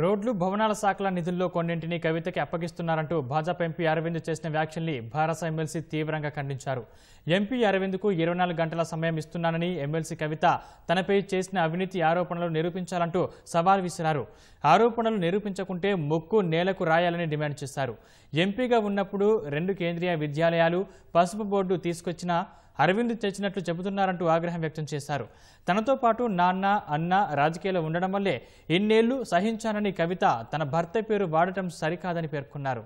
రోడ్లు భవనాల శాఖల నిధుల్లో కొన్నింటిని కవితకి అప్పగిస్తున్నారంటూ భాజపా ఎంపీ అరవింద్ చేసిన వ్యాఖ్యల్ని భారత ఎమ్మెల్సీ తీవ్రంగా ఖండించారు ఎంపీ అరవింద్కు ఇరవై నాలుగు గంటల సమయం ఇస్తున్నానని ఎమ్మెల్సీ కవిత తనపై చేసిన అవినీతి ఆరోపణలు నిరూపించాలంటూ సవాల్ విసిరారు ఆరోపణలు నిరూపించకుంటే మొక్కు నేలకు రాయాలని డిమాండ్ చేశారు ఎంపీగా ఉన్నప్పుడు రెండు కేంద్రీయ విద్యాలయాలు పసుపు బోర్డు తీసుకొచ్చిన అరవింద్ తెచ్చినట్లు చెబుతున్నారంటూ ఆగ్రహం వ్యక్తం చేశారు తనతో పాటు నాన్న అన్న రాజకీయాల్లో ఉండడం వల్లే ఇన్నేళ్లు సహించానని కవిత తన భర్త పేరు వాడటం సరికాదని పేర్కొన్నారు